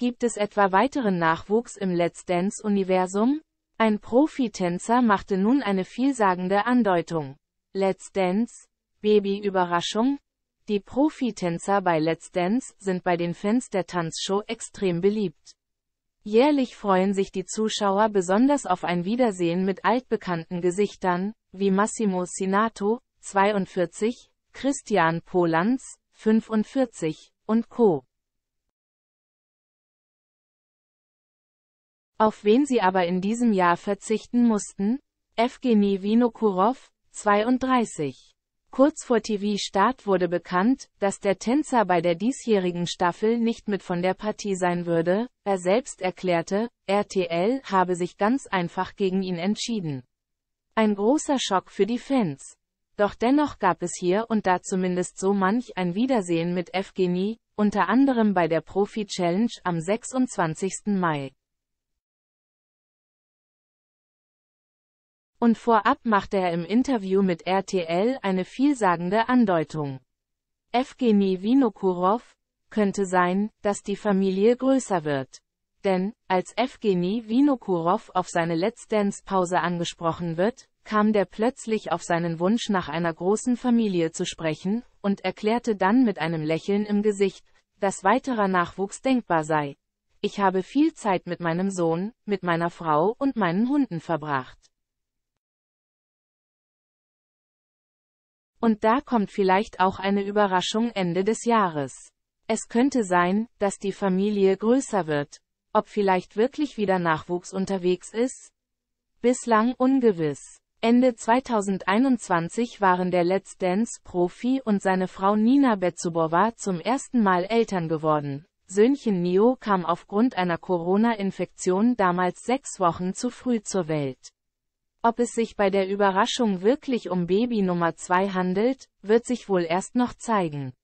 Gibt es etwa weiteren Nachwuchs im Let's Dance-Universum? Ein Profitänzer machte nun eine vielsagende Andeutung. Let's Dance? Baby-Überraschung? Die Profitänzer bei Let's Dance sind bei den Fans der Tanzshow extrem beliebt. Jährlich freuen sich die Zuschauer besonders auf ein Wiedersehen mit altbekannten Gesichtern, wie Massimo Sinato, 42, Christian Polanz, 45, und Co. auf wen sie aber in diesem Jahr verzichten mussten? Evgeny Vinokurov, 32. Kurz vor TV-Start wurde bekannt, dass der Tänzer bei der diesjährigen Staffel nicht mit von der Partie sein würde, er selbst erklärte, RTL habe sich ganz einfach gegen ihn entschieden. Ein großer Schock für die Fans. Doch dennoch gab es hier und da zumindest so manch ein Wiedersehen mit Evgeny, unter anderem bei der Profi-Challenge am 26. Mai. Und vorab machte er im Interview mit RTL eine vielsagende Andeutung. Evgeny Vinokurov könnte sein, dass die Familie größer wird. Denn, als Evgeny Vinokurov auf seine Let's Dance-Pause angesprochen wird, kam der plötzlich auf seinen Wunsch nach einer großen Familie zu sprechen und erklärte dann mit einem Lächeln im Gesicht, dass weiterer Nachwuchs denkbar sei. Ich habe viel Zeit mit meinem Sohn, mit meiner Frau und meinen Hunden verbracht. Und da kommt vielleicht auch eine Überraschung Ende des Jahres. Es könnte sein, dass die Familie größer wird. Ob vielleicht wirklich wieder Nachwuchs unterwegs ist? Bislang ungewiss. Ende 2021 waren der Let's Dance-Profi und seine Frau Nina Betsubova zum ersten Mal Eltern geworden. Söhnchen Nio kam aufgrund einer Corona-Infektion damals sechs Wochen zu früh zur Welt. Ob es sich bei der Überraschung wirklich um Baby Nummer 2 handelt, wird sich wohl erst noch zeigen.